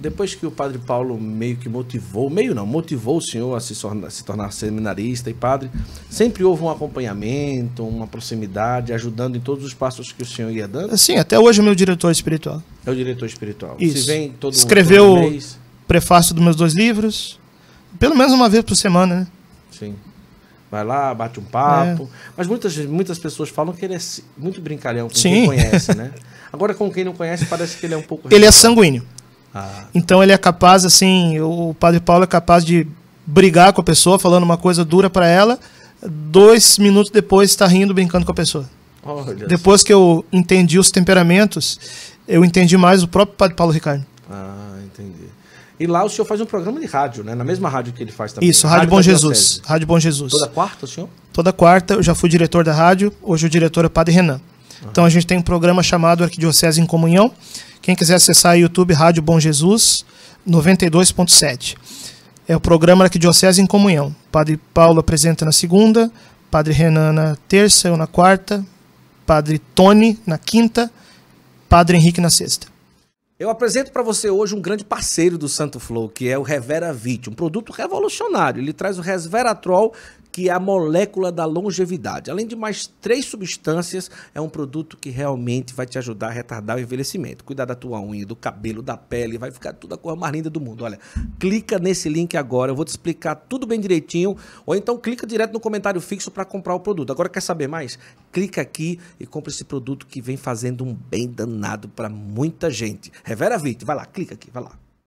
depois que o padre Paulo meio que motivou, meio não, motivou o senhor a se tornar, se tornar seminarista e padre, sempre houve um acompanhamento, uma proximidade, ajudando em todos os passos que o senhor ia dando? Sim, até hoje é meu diretor espiritual. É o diretor espiritual. Isso. vem todo Escreveu todo mês. prefácio dos meus dois livros, pelo menos uma vez por semana, né? Sim. Vai lá, bate um papo. É. Mas muitas, muitas pessoas falam que ele é muito brincalhão com Sim. quem conhece, né? Agora, com quem não conhece, parece que ele é um pouco. Ele é sanguíneo. Então ele é capaz, assim, o Padre Paulo é capaz de brigar com a pessoa, falando uma coisa dura para ela, dois minutos depois está rindo, brincando com a pessoa. depois que eu entendi os temperamentos, eu entendi mais o próprio Padre Paulo Ricardo. Ah, entendi. E lá o senhor faz um programa de rádio, né? Na mesma rádio que ele faz também. Isso, Rádio, rádio Bom Jesus. Rádio Bom Jesus. Toda quarta, senhor? Toda quarta, eu já fui diretor da rádio, hoje o diretor é o Padre Renan. Então a gente tem um programa chamado Arquidiocese em Comunhão. Quem quiser acessar o YouTube Rádio Bom Jesus 92.7. É o programa Arquidiocese em Comunhão. Padre Paulo apresenta na segunda, Padre Renan na terça ou na quarta, Padre Tony na quinta, Padre Henrique na sexta. Eu apresento para você hoje um grande parceiro do Santo Flow, que é o Revera Vit, um produto revolucionário. Ele traz o resveratrol que é a molécula da longevidade. Além de mais três substâncias, é um produto que realmente vai te ajudar a retardar o envelhecimento. Cuidar da tua unha, do cabelo, da pele, vai ficar tudo a coisa mais linda do mundo. Olha, clica nesse link agora, eu vou te explicar tudo bem direitinho, ou então clica direto no comentário fixo para comprar o produto. Agora quer saber mais? Clica aqui e compra esse produto que vem fazendo um bem danado para muita gente. Revera Vit, vai lá, clica aqui, vai lá.